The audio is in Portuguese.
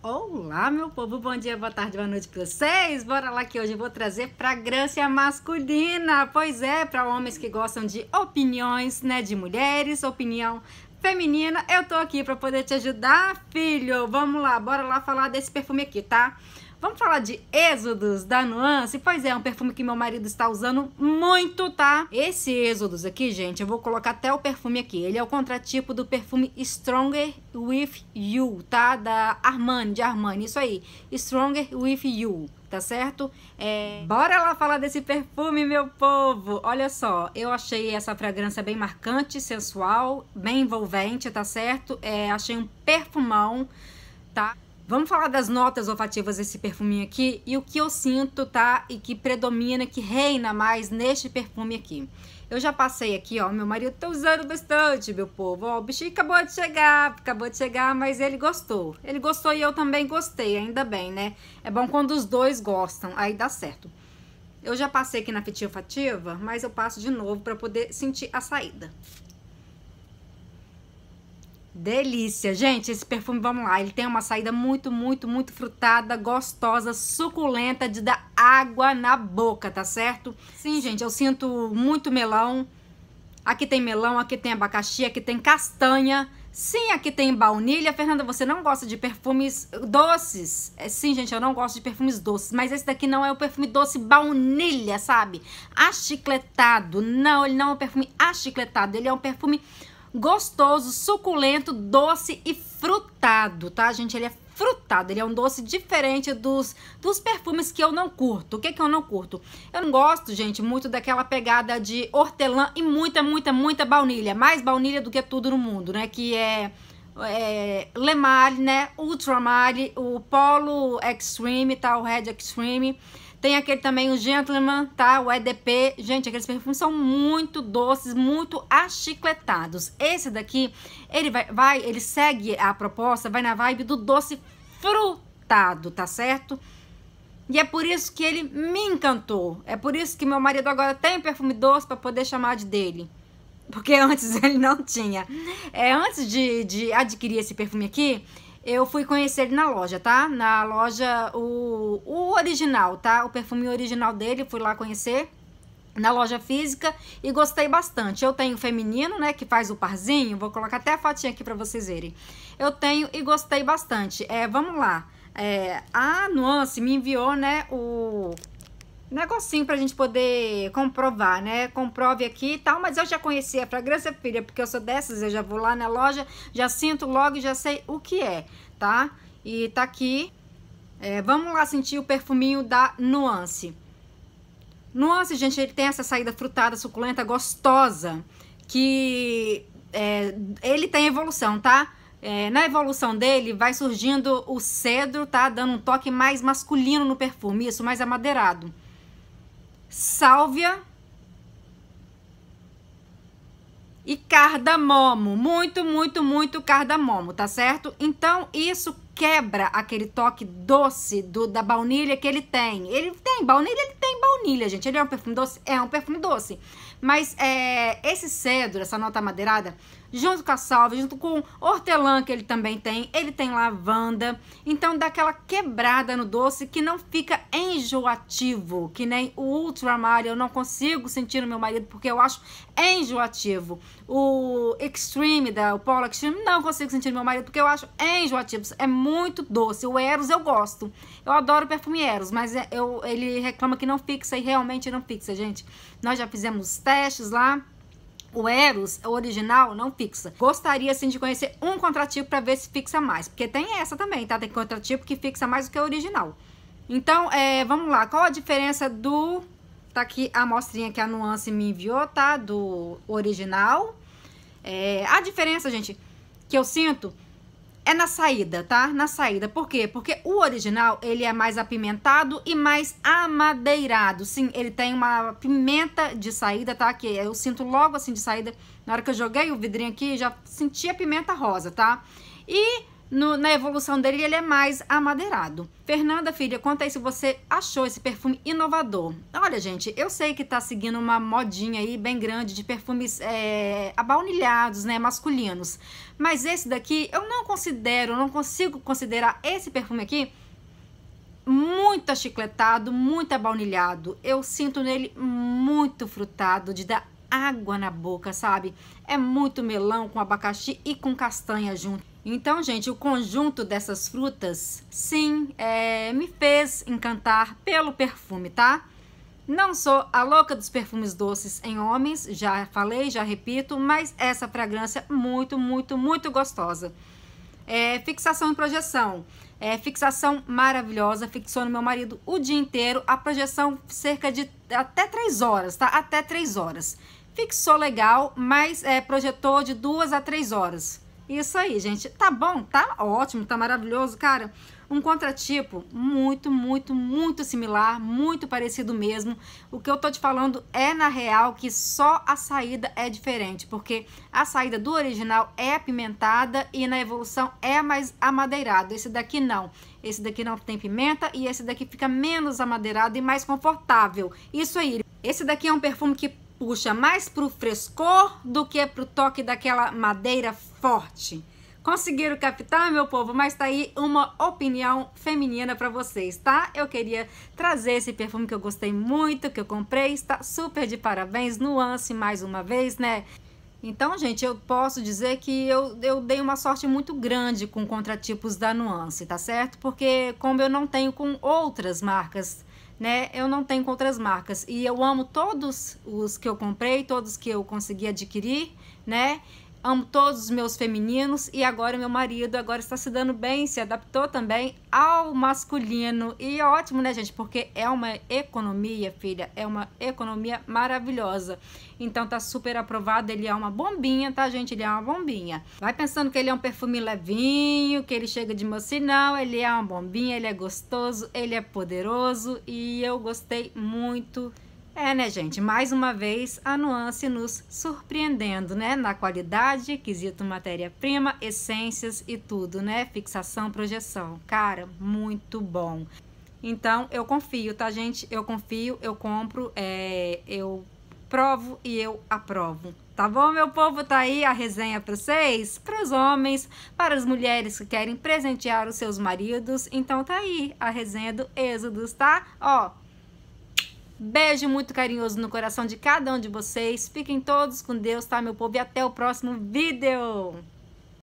Olá, meu povo, bom dia, boa tarde, boa noite para vocês. Bora lá que hoje eu vou trazer fragrância masculina. Pois é, para homens que gostam de opiniões, né, de mulheres, opinião feminina, eu tô aqui para poder te ajudar, filho. Vamos lá, bora lá falar desse perfume aqui, tá? Vamos falar de Êxodos da Nuance? Pois é, é um perfume que meu marido está usando muito, tá? Esse Êxodos aqui, gente, eu vou colocar até o perfume aqui. Ele é o contratipo do perfume Stronger With You, tá? Da Armani, de Armani, isso aí. Stronger With You tá certo? É... Bora lá falar desse perfume, meu povo! Olha só, eu achei essa fragrância bem marcante, sensual, bem envolvente, tá certo? É, achei um perfumão, tá? Vamos falar das notas olfativas desse perfuminho aqui e o que eu sinto, tá? E que predomina, que reina mais neste perfume aqui. Eu já passei aqui, ó, meu marido tá usando bastante, meu povo. Ó, o bichinho acabou de chegar, acabou de chegar, mas ele gostou. Ele gostou e eu também gostei, ainda bem, né? É bom quando os dois gostam, aí dá certo. Eu já passei aqui na fitinha olfativa, mas eu passo de novo para poder sentir a saída. Delícia, gente, esse perfume, vamos lá, ele tem uma saída muito, muito, muito frutada, gostosa, suculenta, de dar água na boca, tá certo? Sim, gente, eu sinto muito melão, aqui tem melão, aqui tem abacaxi, aqui tem castanha, sim, aqui tem baunilha. Fernanda, você não gosta de perfumes doces? É, sim, gente, eu não gosto de perfumes doces, mas esse daqui não é o perfume doce baunilha, sabe? Achicletado, não, ele não é um perfume achicletado, ele é um perfume gostoso, suculento, doce e frutado, tá, gente? Ele é frutado, ele é um doce diferente dos, dos perfumes que eu não curto. O que que eu não curto? Eu não gosto, gente, muito daquela pegada de hortelã e muita, muita, muita baunilha. Mais baunilha do que tudo no mundo, né? Que é é, Lemari, né? Ultramari, o Polo Extreme, tá? O Red Extreme. Tem aquele também, o Gentleman, tá? O EDP. Gente, aqueles perfumes são muito doces, muito achicletados. Esse daqui, ele vai, vai ele segue a proposta, vai na vibe do doce frutado, tá certo? E é por isso que ele me encantou. É por isso que meu marido agora tem perfume doce para poder chamar de dele. Porque antes ele não tinha. É, antes de, de adquirir esse perfume aqui, eu fui conhecer ele na loja, tá? Na loja, o, o original, tá? O perfume original dele, fui lá conhecer na loja física e gostei bastante. Eu tenho o feminino, né, que faz o parzinho, vou colocar até a fotinha aqui para vocês verem. Eu tenho e gostei bastante. É, vamos lá. É, a Nuance me enviou, né, o negocinho pra gente poder comprovar, né? Comprove aqui e tal, mas eu já conheci a fragrância filha, porque eu sou dessas, eu já vou lá na loja, já sinto logo e já sei o que é, tá? E tá aqui. É, vamos lá sentir o perfuminho da Nuance. Nuance, gente, ele tem essa saída frutada, suculenta, gostosa, que é, ele tem evolução, tá? É, na evolução dele, vai surgindo o cedro, tá? Dando um toque mais masculino no perfume, isso, mais amadeirado sálvia e cardamomo. Muito, muito, muito cardamomo, tá certo? Então, isso quebra aquele toque doce do, da baunilha que ele tem. Ele tem baunilha, ele tem baunilha, gente. Ele é um perfume doce? É um perfume doce. Mas é, esse cedro, essa nota madeirada, junto com a salva, junto com hortelã que ele também tem, ele tem lavanda. Então dá aquela quebrada no doce que não fica enjoativo, que nem o Ultramário eu não consigo sentir no meu marido porque eu acho enjoativo. O Extreme, da, o Polo Extreme, não consigo sentir no meu marido porque eu acho enjoativo, é muito doce. O Eros eu gosto, eu adoro perfume Eros, mas é, eu, ele reclama que não fixa e realmente não fixa, gente. Nós já fizemos testes lá, o Eros original não fixa. Gostaria, assim, de conhecer um contratipo para ver se fixa mais. Porque tem essa também, tá? Tem contratipo que fixa mais do que o original. Então, é, vamos lá. Qual a diferença do... Tá aqui a amostrinha que a Nuance me enviou, tá? Do original. É, a diferença, gente, que eu sinto é na saída, tá? Na saída. Por quê? Porque o original, ele é mais apimentado e mais amadeirado. Sim, ele tem uma pimenta de saída, tá? Que eu sinto logo assim de saída. Na hora que eu joguei o vidrinho aqui, já senti a pimenta rosa, tá? E no, na evolução dele, ele é mais amadeirado. Fernanda, filha, conta aí se você achou esse perfume inovador. Olha, gente, eu sei que tá seguindo uma modinha aí bem grande de perfumes é, abaunilhados, né, masculinos. Mas esse daqui, eu não considero, não consigo considerar esse perfume aqui muito achicletado, muito abaunilhado. Eu sinto nele muito frutado, de dar água na boca, sabe? É muito melão com abacaxi e com castanha junto. Então, gente, o conjunto dessas frutas, sim, é, me fez encantar pelo perfume, tá? Não sou a louca dos perfumes doces em homens, já falei, já repito, mas essa fragrância muito, muito, muito gostosa. É, fixação e projeção. É, fixação maravilhosa, fixou no meu marido o dia inteiro, a projeção cerca de até 3 horas, tá? Até 3 horas. Fixou legal, mas é, projetou de 2 a 3 horas. Isso aí, gente. Tá bom? Tá ótimo, tá maravilhoso, cara. Um contratipo muito, muito, muito similar, muito parecido mesmo. O que eu tô te falando é, na real, que só a saída é diferente, porque a saída do original é apimentada e na evolução é mais amadeirado. Esse daqui não. Esse daqui não tem pimenta e esse daqui fica menos amadeirado e mais confortável. Isso aí. Esse daqui é um perfume que puxa mais pro frescor do que pro toque daquela madeira forte. Conseguiram captar, meu povo? Mas tá aí uma opinião feminina para vocês, tá? Eu queria trazer esse perfume que eu gostei muito, que eu comprei, está super de parabéns, nuance mais uma vez, né? Então, gente, eu posso dizer que eu, eu dei uma sorte muito grande com contratipos da Nuance, tá certo? Porque como eu não tenho com outras marcas né? Eu não tenho com outras marcas. E eu amo todos os que eu comprei, todos que eu consegui adquirir, né? amo todos os meus femininos e agora meu marido agora está se dando bem, se adaptou também ao masculino. E é ótimo, né, gente? Porque é uma economia, filha, é uma economia maravilhosa. Então tá super aprovado, ele é uma bombinha, tá, gente? Ele é uma bombinha. Vai pensando que ele é um perfume levinho, que ele chega de mocinho, não, ele é uma bombinha, ele é gostoso, ele é poderoso e eu gostei muito é, né, gente? Mais uma vez, a nuance nos surpreendendo, né? Na qualidade, quesito matéria-prima, essências e tudo, né? Fixação, projeção. Cara, muito bom. Então, eu confio, tá, gente? Eu confio, eu compro, é, eu provo e eu aprovo. Tá bom, meu povo? Tá aí a resenha para vocês, para os homens, para as mulheres que querem presentear os seus maridos. Então tá aí a resenha do Êxodos, tá? Ó, Beijo muito carinhoso no coração de cada um de vocês. Fiquem todos com Deus, tá, meu povo? E até o próximo vídeo!